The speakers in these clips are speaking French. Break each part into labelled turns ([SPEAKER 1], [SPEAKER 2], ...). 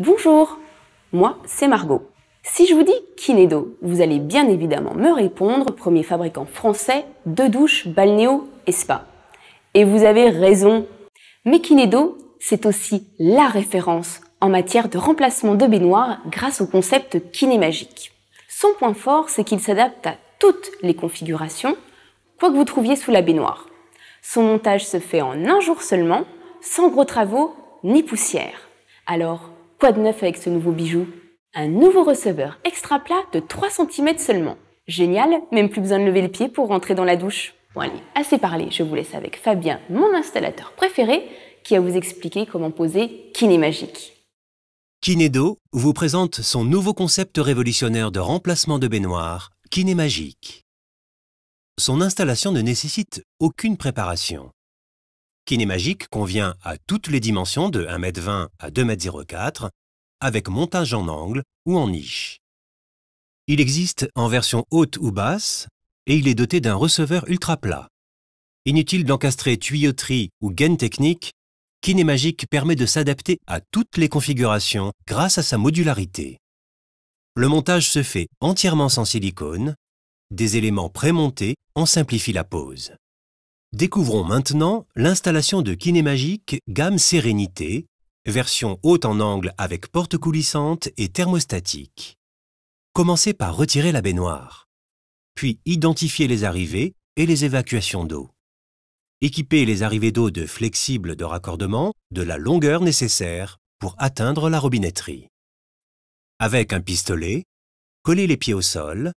[SPEAKER 1] Bonjour, moi c'est Margot. Si je vous dis Kinedo, vous allez bien évidemment me répondre, premier fabricant français de douches balnéo et spa. Et vous avez raison. Mais Kinedo, c'est aussi la référence en matière de remplacement de baignoire grâce au concept kinémagique. Son point fort, c'est qu'il s'adapte à toutes les configurations, quoi que vous trouviez sous la baignoire. Son montage se fait en un jour seulement, sans gros travaux ni poussière. Alors, Quoi de neuf avec ce nouveau bijou Un nouveau receveur extra plat de 3 cm seulement. Génial, même plus besoin de lever le pied pour rentrer dans la douche. Bon allez, assez parlé, je vous laisse avec Fabien, mon installateur préféré, qui va vous expliquer comment poser Kiné Magique.
[SPEAKER 2] Kinedo vous présente son nouveau concept révolutionnaire de remplacement de baignoire, Kiné Magique. Son installation ne nécessite aucune préparation. Kinémagique convient à toutes les dimensions de 1m20 à 2m04, avec montage en angle ou en niche. Il existe en version haute ou basse et il est doté d'un receveur ultra plat. Inutile d'encastrer tuyauterie ou gaine technique, Kinémagique permet de s'adapter à toutes les configurations grâce à sa modularité. Le montage se fait entièrement sans silicone, des éléments prémontés en simplifient la pose. Découvrons maintenant l'installation de Kinémagique gamme Sérénité, version haute en angle avec porte coulissante et thermostatique. Commencez par retirer la baignoire, puis identifiez les arrivées et les évacuations d'eau. Équipez les arrivées d'eau de flexibles de raccordement de la longueur nécessaire pour atteindre la robinetterie. Avec un pistolet, collez les pieds au sol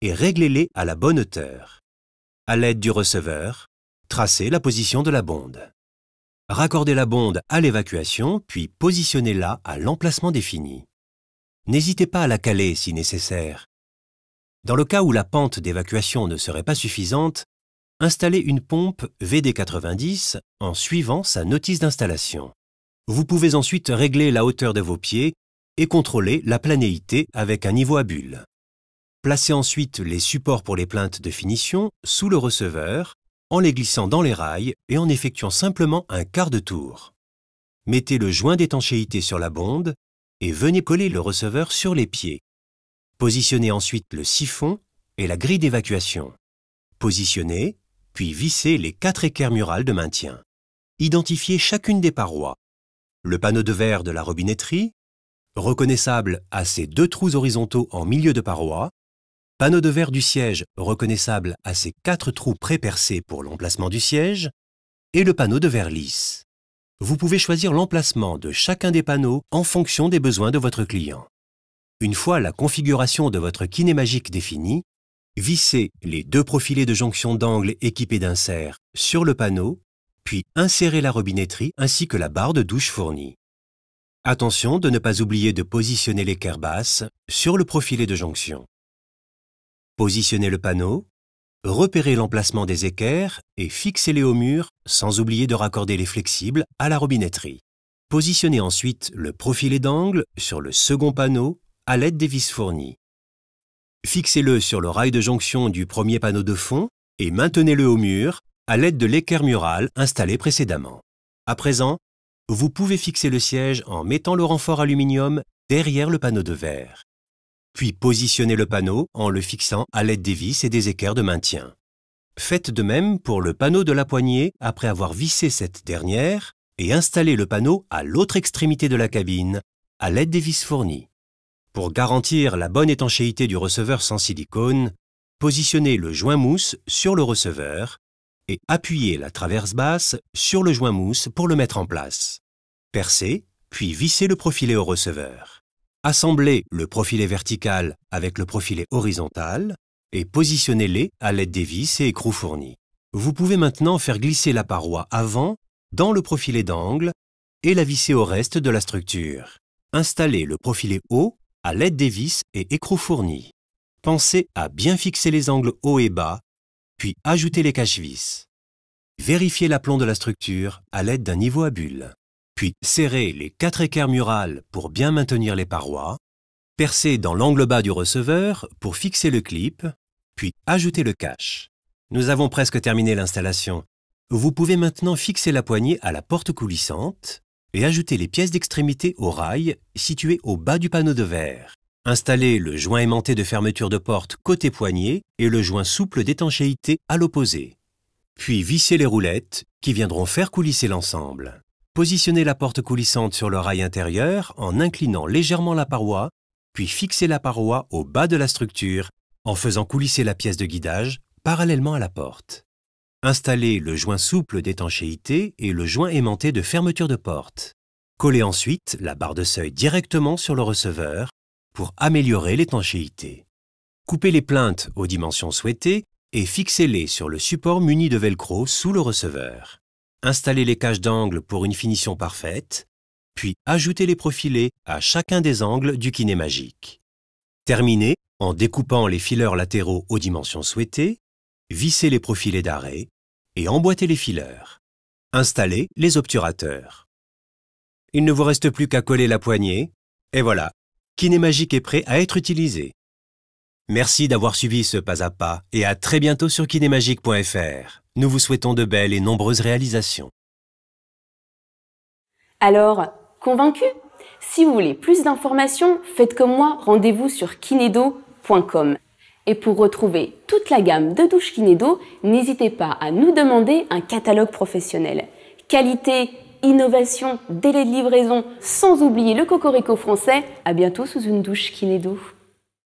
[SPEAKER 2] et réglez-les à la bonne hauteur à l'aide du receveur, tracez la position de la bonde. Raccordez la bonde à l'évacuation, puis positionnez-la à l'emplacement défini. N'hésitez pas à la caler si nécessaire. Dans le cas où la pente d'évacuation ne serait pas suffisante, installez une pompe VD90 en suivant sa notice d'installation. Vous pouvez ensuite régler la hauteur de vos pieds et contrôler la planéité avec un niveau à bulle. Placez ensuite les supports pour les plaintes de finition sous le receveur en les glissant dans les rails et en effectuant simplement un quart de tour. Mettez le joint d'étanchéité sur la bonde et venez coller le receveur sur les pieds. Positionnez ensuite le siphon et la grille d'évacuation. Positionnez, puis vissez les quatre équerres murales de maintien. Identifiez chacune des parois. Le panneau de verre de la robinetterie, reconnaissable à ses deux trous horizontaux en milieu de paroi, panneau de verre du siège reconnaissable à ses quatre trous prépercés pour l'emplacement du siège, et le panneau de verre lisse. Vous pouvez choisir l'emplacement de chacun des panneaux en fonction des besoins de votre client. Une fois la configuration de votre kinémagique définie, vissez les deux profilés de jonction d'angle équipés d'inserts sur le panneau, puis insérez la robinetterie ainsi que la barre de douche fournie. Attention de ne pas oublier de positionner l'équerre basse sur le profilé de jonction. Positionnez le panneau, repérez l'emplacement des équerres et fixez-les au mur sans oublier de raccorder les flexibles à la robinetterie. Positionnez ensuite le profilé d'angle sur le second panneau à l'aide des vis fournies. Fixez-le sur le rail de jonction du premier panneau de fond et maintenez-le au mur à l'aide de l'équerre murale installée précédemment. À présent, vous pouvez fixer le siège en mettant le renfort aluminium derrière le panneau de verre puis positionnez le panneau en le fixant à l'aide des vis et des équerres de maintien. Faites de même pour le panneau de la poignée après avoir vissé cette dernière et installez le panneau à l'autre extrémité de la cabine à l'aide des vis fournies. Pour garantir la bonne étanchéité du receveur sans silicone, positionnez le joint mousse sur le receveur et appuyez la traverse basse sur le joint mousse pour le mettre en place. Percez, puis vissez le profilé au receveur. Assemblez le profilé vertical avec le profilé horizontal et positionnez-les à l'aide des vis et écrous fournis. Vous pouvez maintenant faire glisser la paroi avant dans le profilé d'angle et la visser au reste de la structure. Installez le profilé haut à l'aide des vis et écrous fournis. Pensez à bien fixer les angles haut et bas, puis ajoutez les caches-vis. Vérifiez l'aplomb de la structure à l'aide d'un niveau à bulle puis serrez les quatre équerres murales pour bien maintenir les parois, percez dans l'angle bas du receveur pour fixer le clip, puis ajoutez le cache. Nous avons presque terminé l'installation. Vous pouvez maintenant fixer la poignée à la porte coulissante et ajouter les pièces d'extrémité au rail situé au bas du panneau de verre. Installez le joint aimanté de fermeture de porte côté poignée et le joint souple d'étanchéité à l'opposé. Puis vissez les roulettes qui viendront faire coulisser l'ensemble. Positionnez la porte coulissante sur le rail intérieur en inclinant légèrement la paroi, puis fixez la paroi au bas de la structure en faisant coulisser la pièce de guidage parallèlement à la porte. Installez le joint souple d'étanchéité et le joint aimanté de fermeture de porte. Collez ensuite la barre de seuil directement sur le receveur pour améliorer l'étanchéité. Coupez les plaintes aux dimensions souhaitées et fixez-les sur le support muni de velcro sous le receveur. Installez les caches d'angle pour une finition parfaite, puis ajoutez les profilés à chacun des angles du kiné magique. Terminez en découpant les fileurs latéraux aux dimensions souhaitées, vissez les profilés d'arrêt et emboîtez les fileurs. Installez les obturateurs. Il ne vous reste plus qu'à coller la poignée, et voilà, Kiné Magique est prêt à être utilisé. Merci d'avoir suivi ce pas à pas et à très bientôt sur kinemagique.fr Nous vous souhaitons de belles et nombreuses réalisations.
[SPEAKER 1] Alors, convaincu Si vous voulez plus d'informations, faites comme moi, rendez-vous sur kinedo.com. Et pour retrouver toute la gamme de douches Kinedo, n'hésitez pas à nous demander un catalogue professionnel. Qualité, innovation, délai de livraison, sans oublier le cocorico français. À bientôt sous une douche Kinedo.